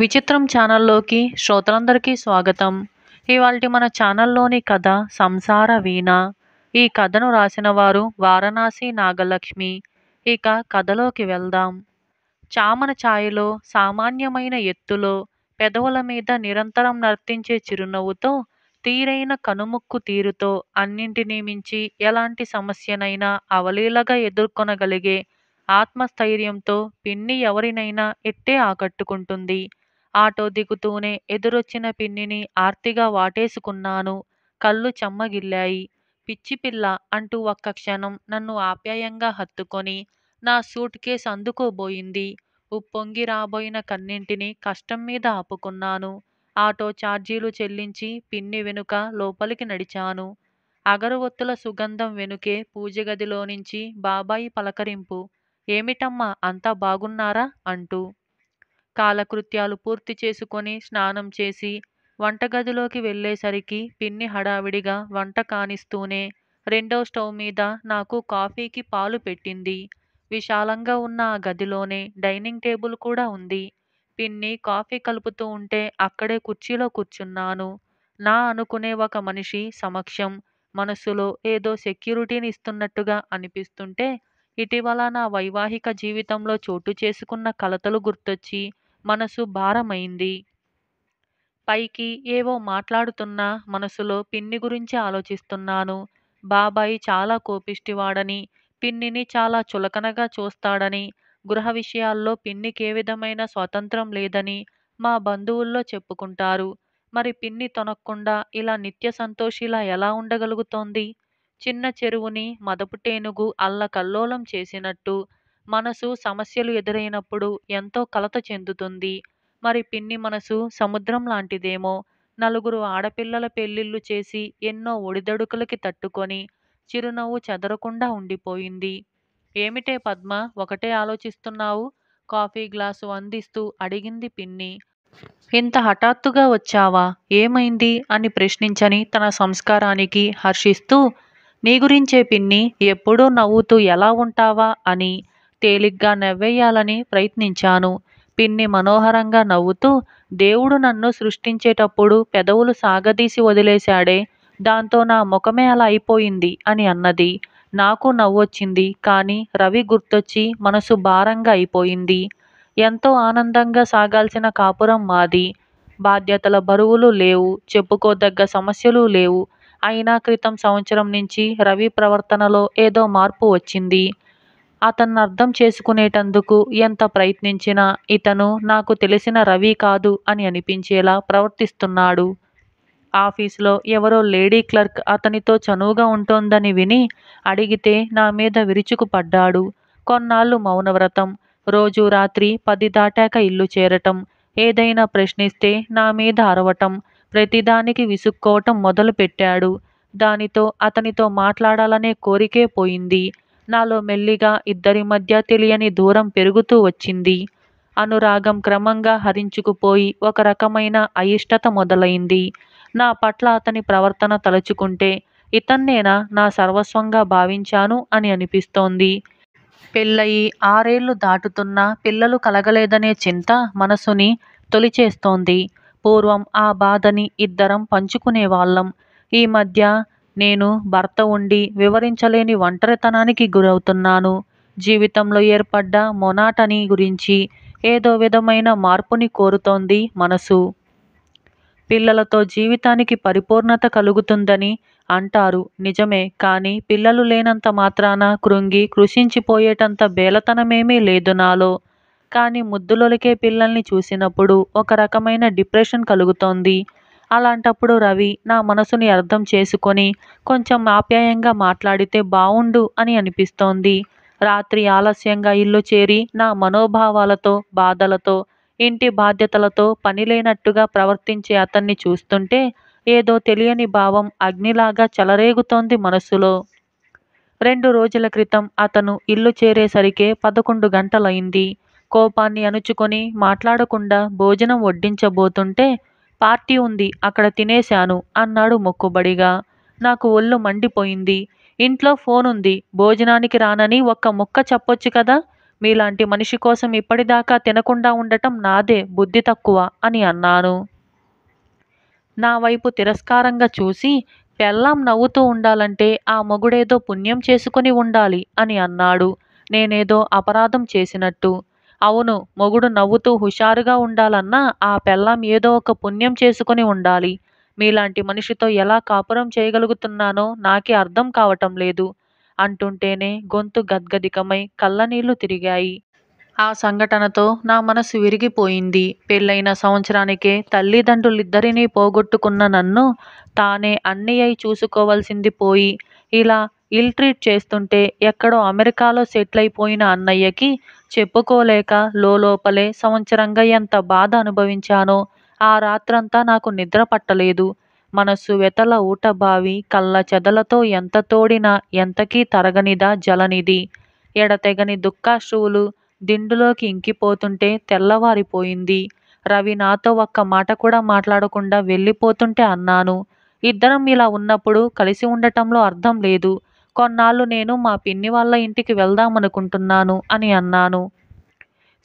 విచిత్రం ఛానల్లోకి శ్రోతలందరికీ స్వాగతం ఇవాళ మన ఛానల్లోని కథ సంసార వీణ ఈ కథను రాసిన వారు వారణాసి నాగలక్ష్మి ఇక కథలోకి వెళ్దాం చామన ఛాయలో సామాన్యమైన ఎత్తులో పెదవుల మీద నిరంతరం నర్తించే చిరునవ్వుతో తీరైన కనుముక్కు తీరుతో అన్నింటినీ మించి ఎలాంటి సమస్యనైనా అవలీలగా ఎదుర్కొనగలిగే ఆత్మస్థైర్యంతో పిన్ని ఎవరినైనా ఎట్టే ఆకట్టుకుంటుంది ఆటో దిగుతూనే ఎదురొచ్చిన పిన్నిని ఆర్తిగా వాటేసుకున్నాను. కళ్ళు చెమ్మగిల్లాయి. పిచ్చిపిల్ల అంటూ ఒక్క క్షణం నన్ను ఆప్యాయంగా హత్తుకొని నా సూట్ కేస్ అందుకోబోయింది. ఉప్పొంగి రాబోయిన కన్నింటిని కష్టం మీద ఆపుకున్నాను. ఆటో చార్జీలు చెల్లించి పిన్ని వెనుక లోపలికి నడిచాను. అగరవత్తుల సుగంధం వెనుకే పూజగదిలోనించి బాబాయి పలకరింపు 'ఏమిటమ్మా అంతా బాగున్నారా' అంటూ కాలకృత్యాలు పూర్తి చేసుకొని స్నానం చేసి వంటగదిలోకి వెళ్ళేసరికి పిన్ని హడావిడిగా వంట కానిస్తూనే రెండో స్టవ్ మీద నాకు కాఫీకి పాలు పెట్టింది విశాలంగా ఉన్న ఆ గదిలోనే డైనింగ్ టేబుల్ కూడా ఉంది పిన్ని కాఫీ కలుపుతూ ఉంటే అక్కడే కుర్చీలో కూర్చున్నాను నా అనుకునే ఒక మనిషి సమక్షం మనసులో ఏదో సెక్యూరిటీని ఇస్తున్నట్టుగా అనిపిస్తుంటే ఇటీవల నా వైవాహిక జీవితంలో చోటు చేసుకున్న కలతలు గుర్తొచ్చి మనసు భారమైంది పైకి ఏవో మాట్లాడుతున్నా మనసులో పిన్ని గురించి ఆలోచిస్తున్నాను బాబాయి చాలా కోపిష్టివాడని పిన్నిని చాలా చులకనగా చూస్తాడని గృహ విషయాల్లో పిన్నికి ఏ విధమైన స్వాతంత్రం లేదని మా బంధువుల్లో చెప్పుకుంటారు మరి పిన్ని తొనక్కుండా ఇలా నిత్య సంతోషిలా ఎలా ఉండగలుగుతోంది చిన్న చెరువుని మదపుటేనుగు అల్లకల్లోలం చేసినట్టు మనసు సమస్యలు ఎదురైనప్పుడు ఎంతో కలత చెందుతుంది మరి పిన్ని మనసు సముద్రం లాంటిదేమో నలుగురు ఆడపిల్లల పెళ్లిళ్ళు చేసి ఎన్నో ఒడిదడుకులకి తట్టుకొని చిరునవ్వు చెదరకుండా ఉండిపోయింది ఏమిటే పద్మ ఒకటే ఆలోచిస్తున్నావు కాఫీ గ్లాసు అందిస్తూ అడిగింది పిన్ని ఇంత హఠాత్తుగా వచ్చావా ఏమైంది అని ప్రశ్నించని తన సంస్కారానికి హర్షిస్తూ నీ గురించే పిన్ని ఎప్పుడూ నవ్వుతూ ఎలా ఉంటావా అని తేలిగ్గా నవ్వెయ్యాలని ప్రయత్నించాను పిన్ని మనోహరంగా నవ్వుతూ దేవుడు నన్ను సృష్టించేటప్పుడు పెదవులు సాగదీసి వదిలేశాడే దాంతో నా ముఖమే అలా అయిపోయింది అని అన్నది నాకు నవ్వొచ్చింది కానీ రవి గుర్తొచ్చి మనసు భారంగా అయిపోయింది ఎంతో ఆనందంగా సాగాల్సిన కాపురం మాది బాధ్యతల బరువులు లేవు చెప్పుకోదగ్గ సమస్యలు లేవు అయినా క్రితం సంవత్సరం నుంచి రవి ప్రవర్తనలో ఏదో మార్పు వచ్చింది అతన్ని అర్థం చేసుకునేటందుకు ఎంత ప్రయత్నించినా ఇతను నాకు తెలిసిన రవి కాదు అని అనిపించేలా ప్రవర్తిస్తున్నాడు ఆఫీసులో ఎవరో లేడీ క్లర్క్ అతనితో చనువుగా ఉంటోందని విని అడిగితే నా మీద విరుచుకుపడ్డాడు కొన్నాళ్ళు మౌనవ్రతం రోజు రాత్రి పది దాటాక ఇల్లు చేరటం ఏదైనా ప్రశ్నిస్తే నా మీద అరవటం ప్రతిదానికి విసుక్కోవటం మొదలుపెట్టాడు దానితో అతనితో మాట్లాడాలనే కోరికే పోయింది నాలో మెల్లిగా ఇద్దరి మధ్య తెలియని దూరం పెరుగుతూ వచ్చింది అనురాగం క్రమంగా హరించుకుపోయి ఒక రకమైన అయిష్టత మొదలైంది నా పట్ల అతని ప్రవర్తన తలుచుకుంటే ఇతన్నేనా నా సర్వస్వంగా భావించాను అని అనిపిస్తోంది పెళ్ళయి ఆరేళ్లు దాటుతున్నా పిల్లలు కలగలేదనే చింత మనసుని తొలిచేస్తోంది పూర్వం ఆ బాధని ఇద్దరం పంచుకునేవాళ్ళం ఈ మధ్య నేను భర్త ఉండి వివరించలేని ఒంటరితనానికి గురవుతున్నాను జీవితంలో ఏర్పడ్డ మొనాటని గురించి ఏదో విధమైన మార్పుని కోరుతోంది మనసు పిల్లలతో జీవితానికి పరిపూర్ణత కలుగుతుందని అంటారు నిజమే కానీ పిల్లలు లేనంత మాత్రాన కృంగి కృషించిపోయేటంత బేలతనమేమీ లేదు నాలో కానీ ముద్దులొలికే పిల్లల్ని చూసినప్పుడు ఒక రకమైన డిప్రెషన్ కలుగుతోంది అలాంటప్పుడు రవి నా మనసుని అర్థం చేసుకొని కొంచెం ఆప్యాయంగా మాట్లాడితే బావుండు అని అనిపిస్తోంది రాత్రి ఆలస్యంగా ఇల్లు చేరి నా మనోభావాలతో బాధలతో ఇంటి బాధ్యతలతో పనిలేనట్టుగా ప్రవర్తించే అతన్ని చూస్తుంటే ఏదో తెలియని భావం అగ్నిలాగా చెలరేగుతోంది మనసులో రెండు రోజుల క్రితం అతను ఇల్లు చేరేసరికే పదకొండు గంటలైంది కోపాన్ని అణుచుకొని మాట్లాడకుండా భోజనం వడ్డించబోతుంటే పార్టీ ఉంది అక్కడ తినేశాను అన్నాడు మొక్కుబడిగా నాకు ఒళ్ళు మండిపోయింది ఇంట్లో ఫోన్ ఉంది భోజనానికి రానని ఒక్క ముక్క చెప్పొచ్చు కదా మీలాంటి మనిషి కోసం ఇప్పటిదాకా తినకుండా ఉండటం నాదే బుద్ధి తక్కువ అని అన్నాను నా వైపు తిరస్కారంగా చూసి పెళ్ళాం నవ్వుతూ ఉండాలంటే ఆ మొగుడేదో పుణ్యం చేసుకుని ఉండాలి అని అన్నాడు నేనేదో అపరాధం చేసినట్టు అవును మొగుడు నవ్వుతూ హుషారుగా ఉండాలన్నా ఆ పెళ్ళాం ఏదో ఒక పుణ్యం చేసుకుని ఉండాలి. మీలాంటి మనిషితో ఎలా కాపురం చేయగలుగుతున్నానో నాకే అర్థం కావటం లేదు అంటుంటేనే గొంతు గద్గదికమై కళ్ళనీళ్ళు తిరిగాయి. ఆ సంఘటనతో నా మనసు విరిగిపోయింది. పెళ్ళైన సంవత్సరానికే తల్లిదండ్రులిద్దరినీ పోగొట్టుకున్న నన్ను తానే అన్ని అయి చూసుకోవలసింది పోయి ఇలా ఇల్ ట్రీట్ చేస్తుంటే ఎక్కడో అమెరికాలో సెటిల్ అయిపోయిన అన్నయ్యకి చెప్పుకోలేక లోపలే సంవత్సరంగా ఎంత బాధ అనుభవించానో ఆ రాత్రంతా నాకు నిద్ర పట్టలేదు మనస్సు వెతల ఊటబావి కళ్ళ చెదలతో ఎంత తోడినా ఎంతకీ తరగనిదా జలనిధి ఎడతెగని దుఃఖాశ్రువులు దిండులోకి ఇంకిపోతుంటే తెల్లవారిపోయింది రవి నాతో ఒక్క మాట కూడా మాట్లాడకుండా వెళ్ళిపోతుంటే అన్నాను ఇద్దరం ఇలా ఉన్నప్పుడు కలిసి ఉండటంలో అర్థం లేదు కొన్నాళ్ళు నేను మా పిన్ని వాళ్ళ ఇంటికి వెళ్దాం అనుకుంటున్నాను అని అన్నాను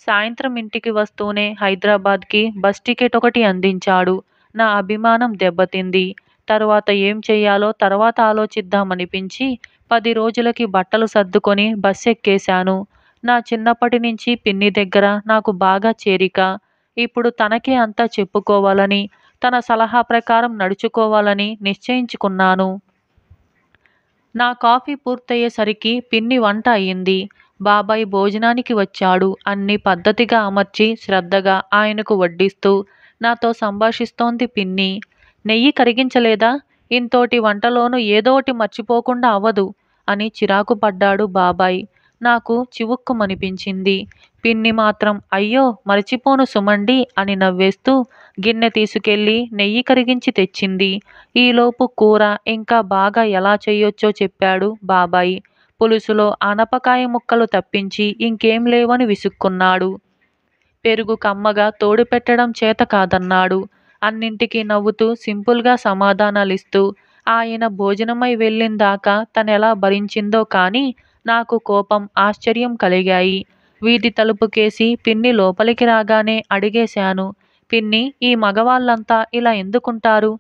సాయంత్రం ఇంటికి వస్తూనే హైదరాబాద్కి బస్ టికెట్ ఒకటి అందించాడు నా అభిమానం దెబ్బతింది తరువాత ఏం చేయాలో తర్వాత ఆలోచిద్దామనిపించి పది రోజులకి బట్టలు సర్దుకొని బస్ ఎక్కేశాను నా చిన్నప్పటి నుంచి పిన్ని దగ్గర నాకు బాగా చేరిక ఇప్పుడు తనకే అంతా చెప్పుకోవాలని తన సలహా ప్రకారం నడుచుకోవాలని నిశ్చయించుకున్నాను నా కాఫీ పూర్తయ్యేసరికి పిన్ని వంట అయ్యింది బాబాయ్ భోజనానికి వచ్చాడు అన్ని పద్ధతిగా అమర్చి శ్రద్ధగా ఆయనకు వడ్డిస్తూ నాతో సంభాషిస్తోంది పిన్ని నెయ్యి కరిగించలేదా ఇంతోటి వంటలోనూ ఏదోటి మర్చిపోకుండా అవ్వదు అని చిరాకు పడ్డాడు బాబాయ్ నాకు చివుక్కుమనిపించింది పిన్ని మాత్రం అయ్యో మరచిపోను సుమండి అని నవ్వేస్తూ గిన్నె తీసుకెళ్ళి నెయ్యి కరిగించి తెచ్చింది ఈలోపు కూర ఇంకా బాగా ఎలా చేయొచ్చో చెప్పాడు బాబాయి పులుసులో ఆనపకాయ ముక్కలు తప్పించి ఇంకేం లేవని విసుక్కున్నాడు పెరుగు కమ్మగా తోడు పెట్టడం చేత కాదన్నాడు అన్నింటికీ నవ్వుతూ సింపుల్గా సమాధానాలిస్తూ ఆయన భోజనమై వెళ్ళిందాకా తనెలా భరించిందో కానీ నాకు కోపం ఆశ్చర్యం కలిగాయి వీధి తలుపుకేసి పిన్ని లోపలికి రాగానే అడిగేశాను పిన్ని ఈ మగవాళ్ళంతా ఇలా ఎందుకుంటారు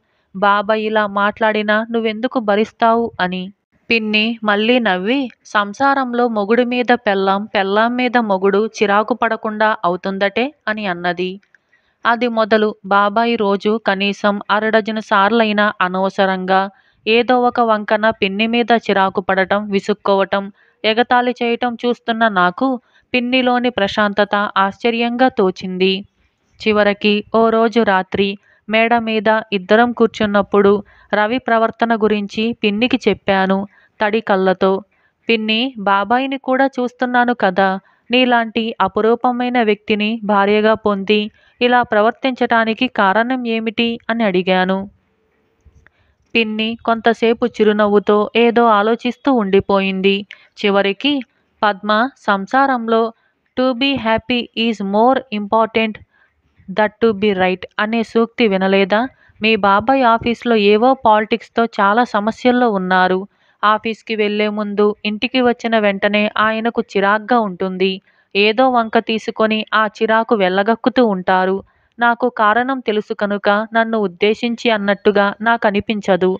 బాబాయ్ ఇలా మాట్లాడినా నువ్వెందుకు భరిస్తావు అని పిన్ని మళ్ళీ నవ్వి సంసారంలో మొగుడు మీద పెళ్ళం పెళ్ళాం మీద మొగుడు చిరాకు పడకుండా అవుతుందటే అని అన్నది అది మొదలు బాబాయి రోజు కనీసం అరడజను సార్లైనా అనవసరంగా ఏదో ఒక వంకన పిన్ని మీద చిరాకు పడటం విసుక్కోవటం ఎగతాళి చేయటం చూస్తున్న నాకు పిన్నిలోని ప్రశాంతత ఆశ్చర్యంగా తోచింది చివరికి ఓ రోజు రాత్రి మేడ మీద ఇద్దరం కూర్చున్నప్పుడు రవి ప్రవర్తన గురించి పిన్నికి చెప్పాను తడి కళ్ళతో పిన్ని బాబాయిని కూడా చూస్తున్నాను కదా నీలాంటి అపురూపమైన వ్యక్తిని భార్యగా పొంది ఇలా ప్రవర్తించటానికి కారణం ఏమిటి అని అడిగాను పిన్ని కొంతసేపు చిరునవ్వుతో ఏదో ఆలోచిస్తూ ఉండిపోయింది చివరికి పద్మ సంసారంలో to be happy is more important that to be right అనే సూక్తి వినలేదా మీ బాబాయ్ ఆఫీస్లో ఏవో పాలిటిక్స్తో చాలా సమస్యల్లో ఉన్నారు ఆఫీస్కి వెళ్లే ముందు ఇంటికి వచ్చిన వెంటనే ఆయనకు చిరాగ్గా ఉంటుంది ఏదో వంక తీసుకొని ఆ చిరాకు వెళ్ళగక్కుతూ ఉంటారు నాకు కారణం తెలుసు కనుక నన్ను ఉద్దేశించి అన్నట్టుగా నాకు అనిపించదు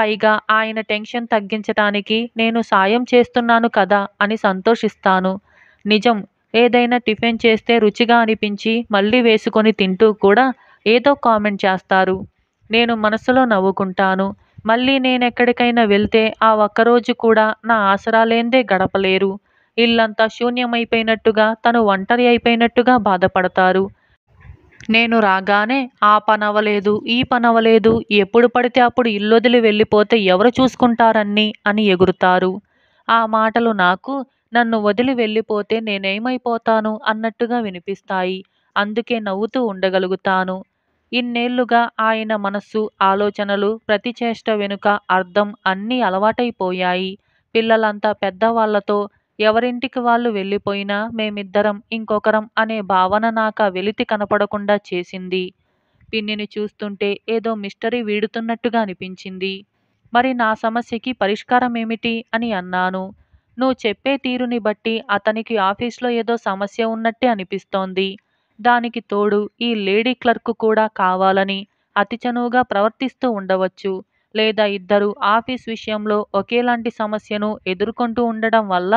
పైగా ఆయన టెన్షన్ తగ్గించటానికి నేను సాయం చేస్తున్నాను కదా అని సంతోషిస్తాను నిజం ఏదైనా టిఫిన్ చేస్తే రుచిగా అనిపించి మళ్ళీ వేసుకొని తింటూ కూడా ఏదో కామెంట్ చేస్తారు నేను మనసులో నవ్వుకుంటాను మళ్ళీ నేనెక్కడికైనా వెళ్తే ఆ ఒక్కరోజు కూడా నా ఆసరాలేందే గడపలేరు ఇల్లంతా శూన్యమైపోయినట్టుగా తను ఒంటరి అయిపోయినట్టుగా బాధపడతారు నేను రాగానే ఆ పనవలేదు ఈ పనవలేదు ఎప్పుడు పడితే అప్పుడు ఇల్లొదిలి వెళ్ళిపోతే ఎవరు చూసుకుంటారన్ని అని ఎగురుతారు ఆ మాటలు నాకు నన్ను వదిలి వెళ్ళిపోతే నేనేమైపోతాను అన్నట్టుగా వినిపిస్తాయి అందుకే నవ్వుతూ ఉండగలుగుతాను ఇన్నేళ్లుగా ఆయన మనస్సు ఆలోచనలు ప్రతి చేష్ట వెనుక అర్థం అన్నీ అలవాటైపోయాయి పిల్లలంతా పెద్దవాళ్లతో ఎవరింటికి వాళ్ళు వెళ్ళిపోయినా మేమిద్దరం ఇంకొకరం అనే భావన నాకు ఆ వెలితి కనపడకుండా చేసింది పిన్నిని చూస్తుంటే ఏదో మిస్టరీ వీడుతున్నట్టుగా అనిపించింది మరి నా సమస్యకి పరిష్కారం ఏమిటి అని అన్నాను నువ్వు చెప్పే తీరుని బట్టి అతనికి ఆఫీస్లో ఏదో సమస్య ఉన్నట్టే అనిపిస్తోంది దానికి తోడు ఈ లేడీ క్లర్క్ కూడా కావాలని అతి చనువుగా ప్రవర్తిస్తూ ఉండవచ్చు లేదా ఇద్దరు ఆఫీస్ విషయంలో ఒకేలాంటి సమస్యను ఎదుర్కొంటూ ఉండడం వల్ల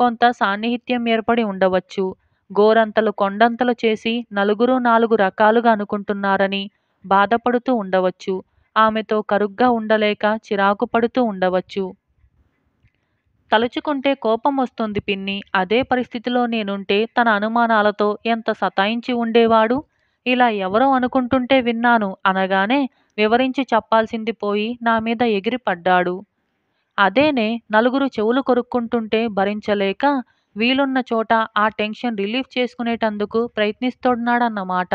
కొంత సాన్నిహిత్యం ఏర్పడి ఉండవచ్చు గోరంతలు కొండంతలు చేసి నలుగురు నాలుగు రకాలుగా అనుకుంటున్నారని బాధపడుతూ ఉండవచ్చు ఆమెతో కరుగ్గా ఉండలేక చిరాకు పడుతూ ఉండవచ్చు తలుచుకుంటే కోపం వస్తుంది పిన్ని అదే పరిస్థితిలో నేనుంటే తన అనుమానాలతో ఎంత సతాయించి ఉండేవాడు ఇలా ఎవరో అనుకుంటుంటే విన్నాను అనగానే వివరించి చెప్పాల్సింది పోయి నా మీద ఎగిరిపడ్డాడు అదేనే నలుగురు చెవులు కొరుక్కుంటుంటే భరించలేక వీలున్న చోట ఆ టెన్షన్ రిలీఫ్ చేసుకునేటందుకు ప్రయత్నిస్తున్నాడన్నమాట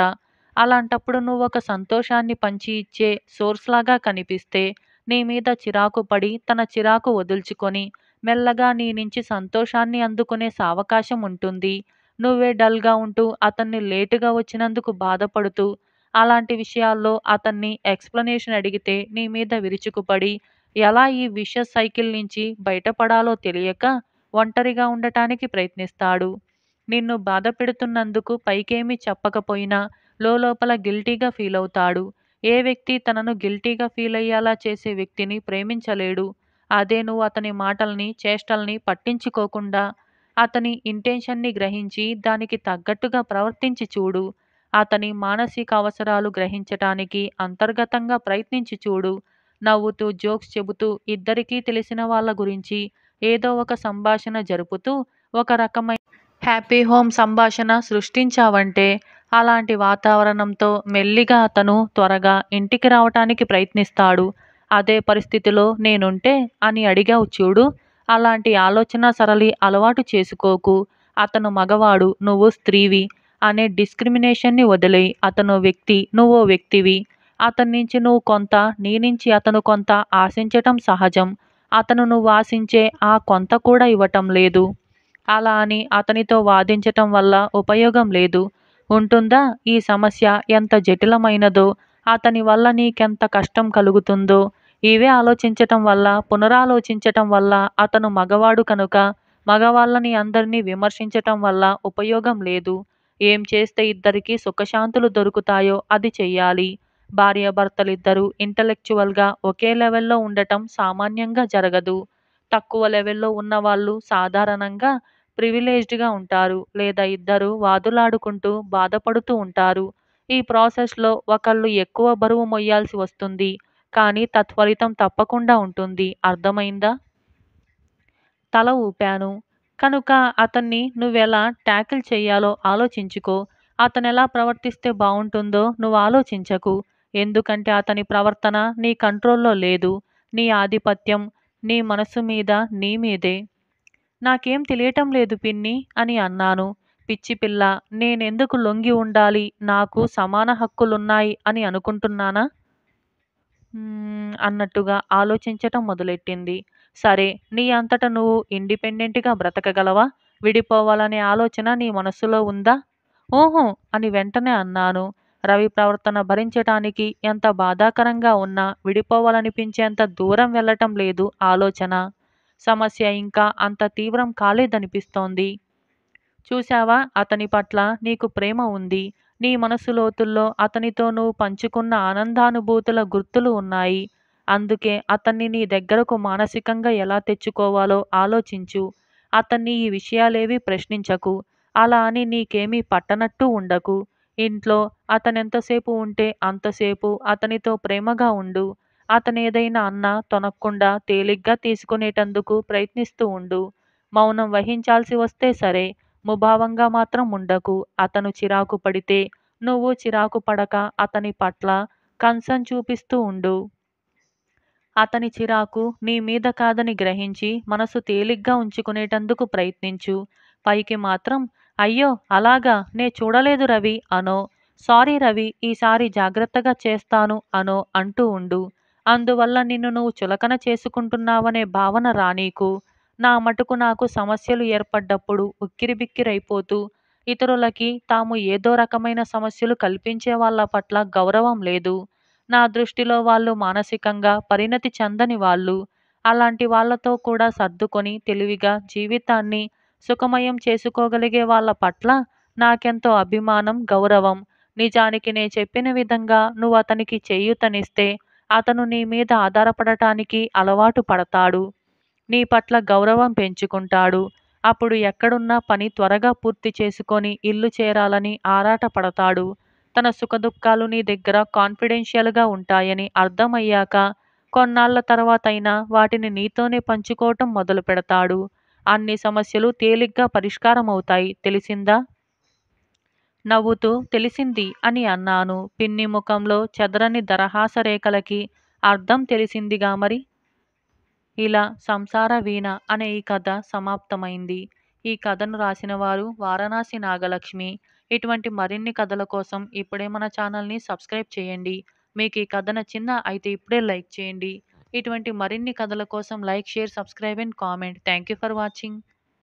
అలాంటప్పుడు నువ్వు ఒక సంతోషాన్ని పంచి ఇచ్చే సోర్స్లాగా కనిపిస్తే నీ మీద చిరాకు పడి తన చిరాకు వదుల్చుకొని మెల్లగా నీ నుంచి సంతోషాన్ని అందుకునే సావకాశం ఉంటుంది నువ్వే డల్గా ఉంటూ అతన్ని లేటుగా వచ్చినందుకు బాధపడుతూ అలాంటి విషయాల్లో అతన్ని ఎక్స్ప్లెనేషన్ అడిగితే నీ మీద విరుచుకుపడి ఎలా ఈ విష సైకిల్ నుంచి బయటపడాలో తెలియక ఒంటరిగా ఉండటానికి ప్రయత్నిస్తాడు నిన్ను బాధ పెడుతున్నందుకు పైకేమీ చెప్పకపోయినా లోపల గిల్టీగా ఫీల్ అవుతాడు ఏ వ్యక్తి తనను గిల్టీగా ఫీల్ అయ్యేలా చేసే వ్యక్తిని ప్రేమించలేడు అదే నువ్వు అతని మాటల్ని చేష్టల్ని పట్టించుకోకుండా అతని ఇంటెన్షన్ని గ్రహించి దానికి తగ్గట్టుగా ప్రవర్తించి చూడు అతని మానసిక అవసరాలు గ్రహించటానికి అంతర్గతంగా ప్రయత్నించి చూడు నవ్వుతూ జోక్స్ చెబుతూ ఇద్దరికీ తెలిసిన వాళ్ళ గురించి ఏదో ఒక సంభాషణ జరుపుతూ ఒక రకమైన హ్యాపీ హోమ్ సంభాషణ సృష్టించావంటే అలాంటి వాతావరణంతో మెల్లిగా అతను త్వరగా ఇంటికి రావటానికి ప్రయత్నిస్తాడు అదే పరిస్థితిలో నేనుంటే అని అడిగావు చూడు అలాంటి ఆలోచన సరళి అలవాటు చేసుకోకు అతను మగవాడు నువ్వు స్త్రీవి అనే డిస్క్రిమినేషన్ని వదిలే అతను వ్యక్తి నువ్వు వ్యక్తివి అతని నుంచి నువ్వు కొంత నీ నుంచి అతను కొంత ఆశించటం సహజం అతను నువ్వు ఆశించే ఆ కొంత కూడా ఇవ్వటం లేదు అలా అని అతనితో వాదించటం వల్ల ఉపయోగం లేదు ఉంటుందా ఈ సమస్య ఎంత జటిలమైనదో అతని వల్ల నీకెంత కష్టం కలుగుతుందో ఇవే ఆలోచించటం వల్ల పునరాలోచించటం వల్ల అతను మగవాడు కనుక మగవాళ్ళని అందరినీ విమర్శించటం వల్ల ఉపయోగం లేదు ఏం చేస్తే ఇద్దరికీ సుఖశాంతులు దొరుకుతాయో అది చెయ్యాలి భార్యాభర్తలిద్దరూ ఇంటలెక్చువల్గా ఒకే లెవెల్లో ఉండటం సామాన్యంగా జరగదు తక్కువ లెవెల్లో ఉన్నవాళ్ళు సాధారణంగా ప్రివిలేజ్డ్గా ఉంటారు లేదా ఇద్దరు వాదులాడుకుంటూ బాధపడుతూ ఉంటారు ఈ ప్రాసెస్లో ఒకళ్ళు ఎక్కువ బరువు మొయ్యాల్సి వస్తుంది కానీ తత్ఫలితం తప్పకుండా ఉంటుంది అర్థమైందా తల ఊపాను కనుక అతన్ని నువ్వెలా ట్యాకిల్ చేయాలో ఆలోచించుకో అతను ఎలా ప్రవర్తిస్తే బాగుంటుందో నువ్వు ఆలోచించకు ఎందుకంటే అతని ప్రవర్తన నీ కంట్రోల్లో లేదు నీ ఆధిపత్యం నీ మనసు మీద నీ మీదే నాకేం తెలియటం లేదు పిన్ని అని అన్నాను పిచ్చి పిల్ల నేనెందుకు లొంగి ఉండాలి నాకు సమాన హక్కులున్నాయి అని అనుకుంటున్నానా అన్నట్టుగా ఆలోచించటం మొదలెట్టింది సరే నీ అంతట నువ్వు ఇండిపెండెంట్గా బ్రతకగలవా విడిపోవాలనే ఆలోచన నీ మనసులో ఉందా ఓహో అని వెంటనే అన్నాను రవి ప్రవర్తన భరించటానికి ఎంత బాధాకరంగా ఉన్నా విడిపోవాలనిపించేంత దూరం వెళ్ళటం లేదు ఆలోచన సమస్య ఇంకా అంత తీవ్రం కాలేదనిపిస్తోంది చూశావా అతని పట్ల నీకు ప్రేమ ఉంది నీ మనసు లోతుల్లో అతనితో నువ్వు పంచుకున్న ఆనందానుభూతుల గుర్తులు ఉన్నాయి అందుకే అతన్ని నీ దగ్గరకు మానసికంగా ఎలా తెచ్చుకోవాలో ఆలోచించు అతన్ని ఈ విషయాలేవి ప్రశ్నించకు అలా అని నీకేమీ పట్టనట్టు ఉండకు ఇంట్లో అతను ఎంతసేపు ఉంటే అంతసేపు అతనితో ప్రేమగా ఉండు అతను ఏదైనా అన్న తొనక్కుండా తేలిగ్గా తీసుకునేటందుకు ప్రయత్నిస్తూ ఉండు మౌనం వహించాల్సి వస్తే సరే ముభావంగా మాత్రం ఉండకు అతను చిరాకు పడితే నువ్వు చిరాకు పడక అతని పట్ల కన్సన్ చూపిస్తూ ఉండు అతని చిరాకు నీ మీద కాదని గ్రహించి మనసు తేలిగ్గా ఉంచుకునేటందుకు ప్రయత్నించు పైకి మాత్రం అయ్యో అలాగా నే చూడలేదు రవి అనో సారీ రవి ఈసారి జాగ్రత్తగా చేస్తాను అనో అంటూ ఉండు అందువల్ల నిన్ను నువ్వు చులకన చేసుకుంటున్నావనే భావన రానీకు నా మటుకు నాకు సమస్యలు ఏర్పడ్డప్పుడు ఉక్కిరిబిక్కిరైపోతూ ఇతరులకి తాము ఏదో రకమైన సమస్యలు కల్పించే వాళ్ళ పట్ల గౌరవం లేదు నా దృష్టిలో వాళ్ళు మానసికంగా పరిణతి చెందని వాళ్ళు అలాంటి వాళ్ళతో కూడా సర్దుకొని తెలివిగా జీవితాన్ని సుఖమయం చేసుకోగలిగే వాళ్ళ పట్ల నాకెంతో అభిమానం గౌరవం నిజానికి నే చెప్పిన విధంగా నువ్వు అతనికి చేయూతనిస్తే అతను నీ మీద ఆధారపడటానికి అలవాటు పడతాడు నీ పట్ల గౌరవం పెంచుకుంటాడు అప్పుడు ఎక్కడున్నా పని త్వరగా పూర్తి చేసుకొని ఇల్లు చేరాలని ఆరాటపడతాడు తన సుఖదుఖాలు నీ దగ్గర కాన్ఫిడెన్షియల్గా ఉంటాయని అర్థమయ్యాక కొన్నాళ్ల తర్వాతైనా వాటిని నీతోనే పంచుకోవటం మొదలు పెడతాడు అన్ని సమస్యలు తేలిగ్గా పరిష్కారం అవుతాయి తెలిసిందా నవ్వుతూ తెలిసింది అని అన్నాను పిన్ని ముఖంలో చెదరని దరహాస రేఖలకి అర్థం తెలిసిందిగా మరి ఇలా సంసార వీణ అనే ఈ కథ సమాప్తమైంది ఈ కథను రాసిన వారు వారణాసి నాగలక్ష్మి ఇటువంటి మరిన్ని కథల కోసం ఇప్పుడే మన ఛానల్ని సబ్స్క్రైబ్ చేయండి మీకు ఈ కథ నచ్చిందా అయితే ఇప్పుడే లైక్ చేయండి ఇటువంటి మరిన్ని కథల కోసం like share subscribe and comment thank you for watching